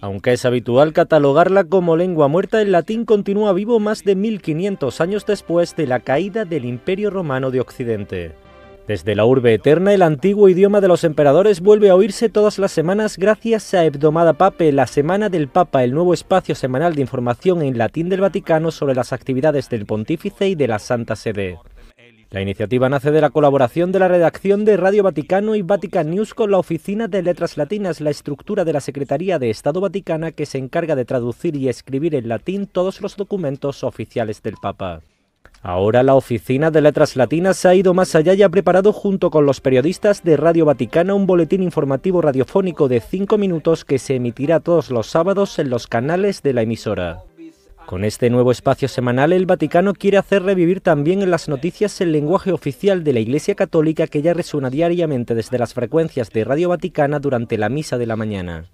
Aunque es habitual catalogarla como lengua muerta, el latín continúa vivo más de 1500 años después de la caída del Imperio Romano de Occidente. Desde la urbe eterna, el antiguo idioma de los emperadores vuelve a oírse todas las semanas gracias a Hebdomada Pape, la Semana del Papa, el nuevo espacio semanal de información en latín del Vaticano sobre las actividades del pontífice y de la Santa Sede. La iniciativa nace de la colaboración de la redacción de Radio Vaticano y Vatican News con la Oficina de Letras Latinas, la estructura de la Secretaría de Estado Vaticana que se encarga de traducir y escribir en latín todos los documentos oficiales del Papa. Ahora la Oficina de Letras Latinas ha ido más allá y ha preparado junto con los periodistas de Radio Vaticana un boletín informativo radiofónico de 5 minutos que se emitirá todos los sábados en los canales de la emisora. Con este nuevo espacio semanal, el Vaticano quiere hacer revivir también en las noticias el lenguaje oficial de la Iglesia Católica que ya resuena diariamente desde las frecuencias de Radio Vaticana durante la misa de la mañana.